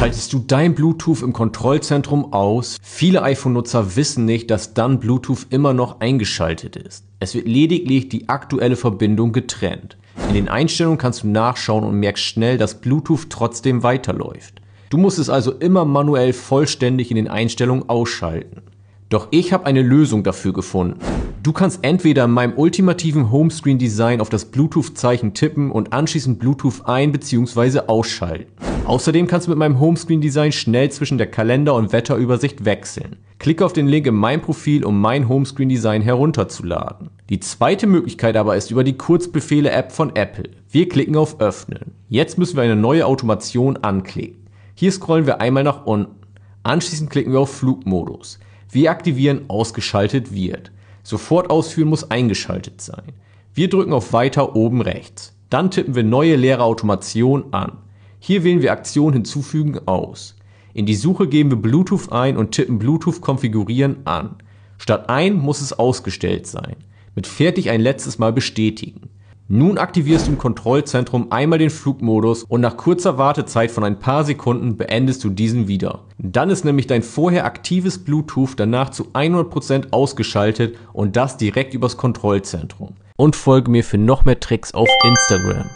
Schaltest du dein Bluetooth im Kontrollzentrum aus? Viele iPhone-Nutzer wissen nicht, dass dann Bluetooth immer noch eingeschaltet ist. Es wird lediglich die aktuelle Verbindung getrennt. In den Einstellungen kannst du nachschauen und merkst schnell, dass Bluetooth trotzdem weiterläuft. Du musst es also immer manuell vollständig in den Einstellungen ausschalten. Doch ich habe eine Lösung dafür gefunden. Du kannst entweder in meinem ultimativen Homescreen-Design auf das Bluetooth-Zeichen tippen und anschließend Bluetooth ein- bzw. ausschalten. Außerdem kannst du mit meinem Homescreen-Design schnell zwischen der Kalender- und Wetterübersicht wechseln. Klicke auf den Link in mein Profil, um mein Homescreen-Design herunterzuladen. Die zweite Möglichkeit aber ist über die Kurzbefehle-App von Apple. Wir klicken auf Öffnen. Jetzt müssen wir eine neue Automation anklicken. Hier scrollen wir einmal nach unten. Anschließend klicken wir auf Flugmodus. Wir aktivieren Ausgeschaltet wird. Sofort ausführen muss eingeschaltet sein. Wir drücken auf Weiter oben rechts. Dann tippen wir Neue leere Automation an. Hier wählen wir Aktion hinzufügen aus. In die Suche geben wir Bluetooth ein und tippen Bluetooth konfigurieren an. Statt ein muss es ausgestellt sein. Mit fertig ein letztes Mal bestätigen. Nun aktivierst du im Kontrollzentrum einmal den Flugmodus und nach kurzer Wartezeit von ein paar Sekunden beendest du diesen wieder. Dann ist nämlich dein vorher aktives Bluetooth danach zu 100% ausgeschaltet und das direkt übers Kontrollzentrum. Und folge mir für noch mehr Tricks auf Instagram.